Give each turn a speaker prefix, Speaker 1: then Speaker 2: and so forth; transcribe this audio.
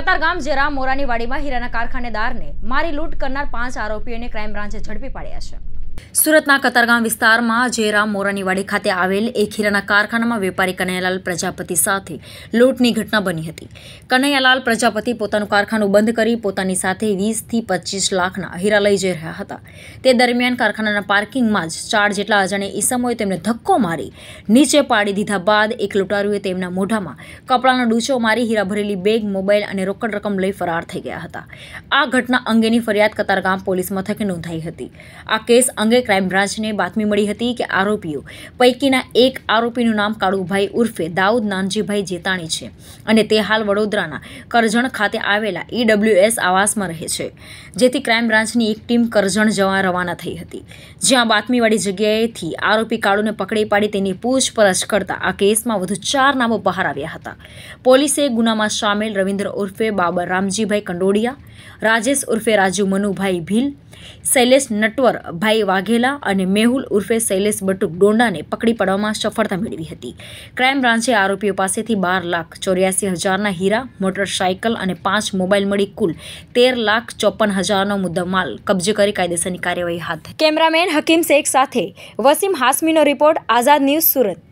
Speaker 1: કતારગામ જેરા મોરાની વાડીમાં હીરાના કારખાનેદારને મારી લૂંટ કરનાર પાંચ આરોપીઓને ક્રાઇમ બ્રાન્ચે ઝડપી પાડ્યા છે સુરતના કતારગામ વિસ્તારમાં જયરામ મોરાનીવાડી ખાતે આવેલ એક હીરાના કારખાનામાં વેપારી કનૈયાલાલ પ્રજાપતિ સાથે લૂંટની ઘટના બની હતી કનૈયાલાલ પ્રજાપતિ પોતાનું કારખાનું બંધ કરી પોતાની સાથે વીસથી પચીસ લાખના હીરા લઈ જઈ રહ્યા હતા તે દરમિયાન કારખાનાના પાર્કિંગમાં જ ચાર જેટલા અજાણે ઈસમોએ તેમને ધક્કો મારી નીચે પાડી દીધા બાદ એક લૂંટારુએ તેમના મોઢામાં કપડાનો ડૂચો મારી હીરા ભરેલી બેગ મોબાઈલ અને રોકડ રકમ લઈ ફરાર થઈ ગયા હતા આ ઘટના અંગેની ફરિયાદ કતારગામ પોલીસ મથકે નોંધાઈ હતી આ કેસ અંગે ક્રાઇમ બ્રાન્ચને બાતમી મળી હતી કે આરોપીઓ પૈકીના એક આરોપીનું નામ કાળુભાઈ ઉર્ફે દાઉદ નાનજીભાઈ જેતાણી છે અને તે હાલ વડોદરાના કરજણ ખાતે આવેલા ઈડબ્લ્યુએસ આવાસમાં રહે છે જેથી ક્રાઇમ બ્રાન્ચની એક ટીમ કરજણ જવા રવાના થઈ હતી જ્યાં બાતમીવાળી જગ્યાએથી આરોપી કાળુને પકડી પાડી તેની પૂછપરછ કરતા આ કેસમાં વધુ ચાર નામો બહાર આવ્યા હતા પોલીસે ગુનામાં સામેલ રવિન્દ્ર ઉર્ફે બાબર રામજીભાઈ કંડોડિયા રાજેશ ઉર્ફે રાજુ મનુભાઈ ભીલ શૈલેષ નટવર ભાઈ વાઘેલા અને મેહુલ ઉર્ફે શૈલેષ બટુક ડોંડાને પકડી પાડવામાં સફળતા મેળવી હતી ક્રાઇમ બ્રાન્ચે આરોપીઓ પાસેથી બાર લાખ ચોર્યાસી હજારના હીરા મોટરસાયકલ અને પાંચ મોબાઈલ મળી કુલ તેર લાખ ચોપન હજારનો મુદ્દો માલ કબજે કરી કાયદેસરની કાર્યવાહી હાથ કેમેરામેન હકીમ શેખ સાથે વસીમ હાસમીનો રિપોર્ટ આઝાદ ન્યૂઝ સુરત